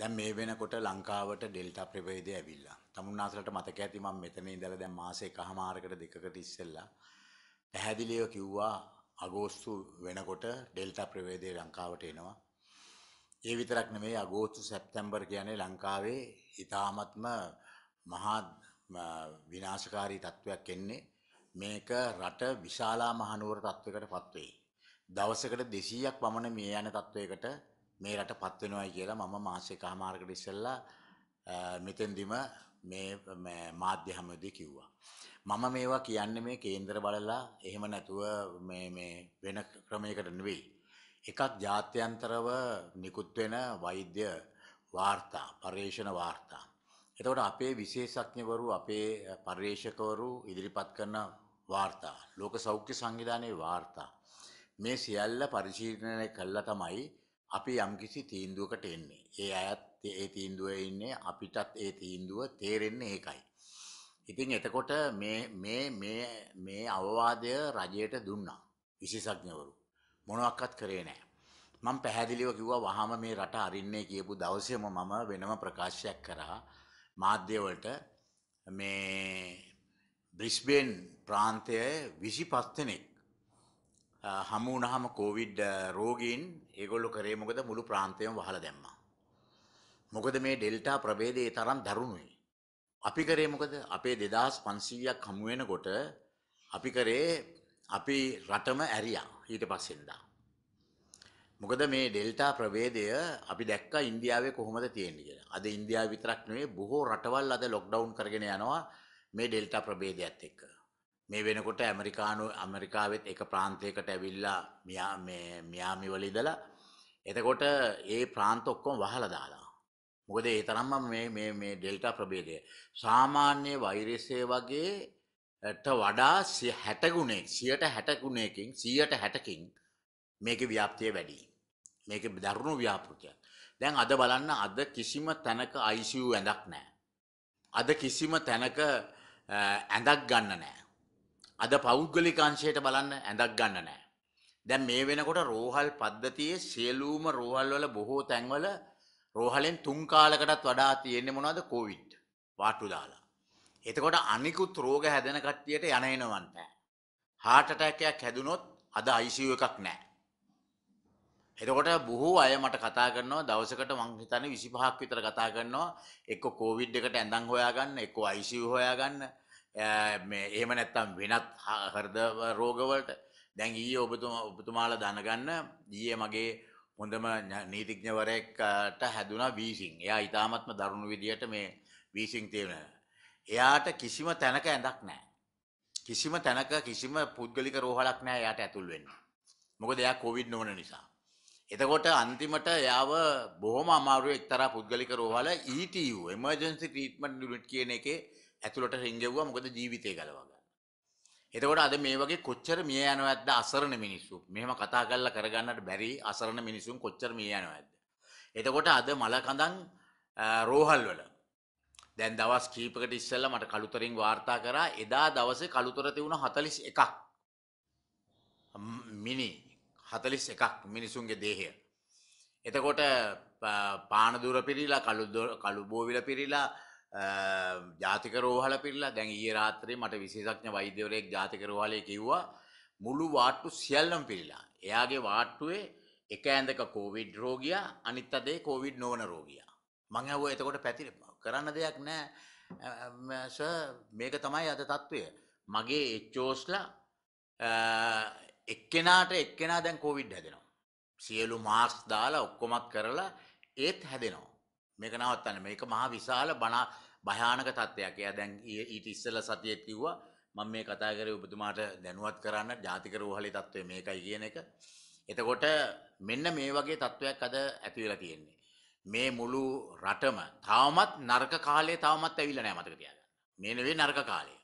දැන් මේ වෙනකොට ලංකාවට ඩෙල්ටා ප්‍රවේදය ඇවිල්ලා. තමුන්නාසලට මතක ඇති මම මෙතන ඉඳලා දැන් මාස එකහමාරකට දෙකකට ඉස්සෙල්ලා පැහැදිලිව කිව්වා අගෝස්තු වෙනකොට ඩෙල්ටා ප්‍රවේදය ලංකාවට එනවා. ඒ විතරක් නෙමෙයි අගෝස්තු සැප්තැම්බර් කියන්නේ ලංකාවේ ඉතාමත්ම මහා විනාශකාරී තත්ත්වයක් එන්නේ. මේක රට විශාලා මහනුවර තත්ත්වයකට පත්වෙයි. දවසකට 200ක් පමණ මිය යන තත්ත්වයකට මේ රට පත් වෙනවයි කියලා මම මාසෙ කහමාරකට ඉස්සෙල්ලා මෙතෙන්දිම මේ මාධ්‍ය හැමදී කිව්වා. මම මේවා කියන්නේ මේ කේන්දර බලලා එහෙම නැතුව මේ මේ වෙන ක්‍රමයකට නෙවෙයි. එකක් ජාත්‍යන්තරව නිකුත් වෙන වෛද්‍ය වාර්තා, පර්යේෂණ වාර්තා. එතකොට අපේ විශේෂඥවරු අපේ පර්යේෂකවරු ඉදිරිපත් කරන වාර්තා, ලෝක සෞඛ්‍ය සංවිධානයේ වාර්තා. මේ සියල්ල පරිශීලනය කළා තමයි අපි යම්කිසි තීන්දුවකට එන්නේ. ඒ අයත් ඒ තීන්දුවේ ඉන්නේ අපිටත් ඒ තීන්දුව තේරෙන්නේ ඒකයි. ඉතින් එතකොට මේ මේ මේ මේ අවවාදය රජයට දුන්නා. විශේෂඥවරු මොනවත් කරේ නැහැ. මම පැහැදිලිව කිව්වා වහාම මේ රට අරින්නේ කියපු දවසේම මම වෙනම ප්‍රකාශයක් කරා මාධ්‍ය වලට මේ බ්‍රිස්බේන් ප්‍රාන්තයේ 25 දෙනෙක් හමු වුණාම කොවිඩ් රෝගීන් ඒගොල්ලෝ කරේ මොකද මුළු ප්‍රාන්තයම වහලා දැම්මා. මොකද මේ ඩෙල්ටා ප්‍රභේදය ඒ තරම් දරුණුයි. අපි කරේ මොකද අපේ 2500ක් හමු වෙනකොට අපි කරේ අපි රටම ඇරියා ඊට පස්සෙන්දා. මොකද මේ ඩෙල්ටා ප්‍රවේදය අපි දැක්ක ඉන්දියාවේ කොහොමද තියෙන්නේ කියලා. අද ඉන්දියාව විතරක් නෙවෙයි බොහෝ රටවල් අද ලොක්ඩවුන් කරගෙන යනවා මේ ඩෙල්ටා ප්‍රභේදයත් එක්ක. මේ වෙනකොට ඇමරිකානු ඇමරිකාවෙත් එක ප්‍රාන්තයකට ඇවිල්ලා මියාමි වලිදලා එතකොට ඒ ප්‍රාන්ත ඔක්කොම වහලා දාලා. මොකද ඒ තරම්ම මේ මේ මේ ඩෙල්ටා ප්‍රභේදය සාමාන්‍ය වෛරසය වගේ ට වඩා 60 ගුණේ 160 ගුණයකින් 160 කින් මේකේ ව්‍යාප්තිය වැඩි. මේකේ දරුණු ව්‍යාපෘතියක්. දැන් අද බලන්න අද කිසිම තැනක ICU ඇඳක් නැහැ. අද කිසිම තැනක ඇඳක් ගන්න නැහැ. අද පෞද්ගලික අංශයට බලන්න ඇඳක් ගන්න නෑ. දැන් මේ වෙනකොට රෝහල් පද්ධතියේ සියලුම රෝහල් වල බොහෝ තැන්වල රෝහලෙන් තුන් කාලකටත් වඩා තියෙන්නේ මොනවද කොවිඩ් වාට්ටු දාලා. එතකොට අනිකුත් රෝග හැදෙන කට්ටියට යන එනවන් නැහැ. heart attack එකක් හැදුනොත් අද ICU එකක් නැහැ. එතකොට බොහෝ අය මට කතා කරනවා දවසකට මං හිතන්නේ 25ක් විතර කතා කරනවා එක්ක කොවිඩ් එකට ඇඳන් හොයාගන්න එක්ක ICU හොයාගන්න එහෙම නැත්තම් වෙනත් හරද රෝගවලට දැන් ඊයේ ඔබතුමා ඔබතුමාලා දැනගන්න ඊයේ මගේ හොඳම නීතිඥවරයෙක්ට හැදුනා වීසිං. එයා ඊටාත්ම දරුණු විදියට මේ වීසිං තියෙන. එයාට කිසිම තැනක ඇඳක් නැහැ. කිසිම තැනක කිසිම පුද්ගලික රෝහලක් නැහැ එයාට ඇතුල් වෙන්න. මොකද එයා කොවිඩ් නොවන නිසා. එතකොට අන්තිමට යාව බොහොම අමාරුවේ එක්තරා පුද්ගලික රෝහල ETU emergency treatment unit කියන එකේ ඇතුළට රිංගෙව්වා මොකද ජීවිතය ගලවා ගන්න. එතකොට අද මේ වගේ කොච්චර මිය යනවද අසරණ මිනිස්සු. මෙහෙම කතා කරලා කරගන්නට බැරි අසරණ මිනිසුන් කොච්චර මිය යනවද. එතකොට අද මලකඳන් රෝහල් වල දැන් දවස් කීපකට ඉස්සෙල්ලා මට කළුතරින් වාර්තා කරා එදා දවසේ කළුතර තිබුණා 41ක්. මිනි 41ක් මිනිසුන්ගේ දේහය. එතකොට පානදුර පිරිලා කළු බෝවිල පිරිලා ජාතික රෝහල පිල්ලා දැන් ඊයේ රාත්‍රී මට විශේෂඥ වෛද්‍යවරයෙක් ජාතික රෝහලේ කිව්වා මුළු වාට්ටු සියල්ලම පිළිලා. එයාගේ වාට්ටුවේ එක ඇඳක කෝවිඩ් රෝගියා අනිත් අදේ කෝවිඩ් නොවන රෝගියා. මං ඇහුවා එතකොට පැතිර කරන්න දෙයක් නෑ ස මේක තමයි අද තත්ත්වය. මගේ එච්චෝස්ලා එක්කෙනාට එක්කෙනා දැන් කෝවිඩ් හැදෙනවා. සියලු මාස්ක් දාලා ඔක්කොමත් කරලා ඒත් හැදෙනවා. මේක නවත්තන්න මේක මහා විශාල බනා භයානක තත්ත්වයක්. එයා දැන් ඊට ඉස්සෙල්ලා සතියේ කිව්වා මම මේ කතා කරේ ඔබතුමාට දැනුවත් කරන්න ජාතික රෝහලේ තත්ත්වය මේකයි කියන එක. එතකොට මෙන්න මේ වගේ තත්ත්වයක් අද ඇති වෙලා තියෙන්නේ. මේ මුළු රටම තවමත් නරක කාලේ තවමත් ඇවිල්ලා නැහැ මතක තියාගන්න. මේ නෙවෙයි නරක කාලේ.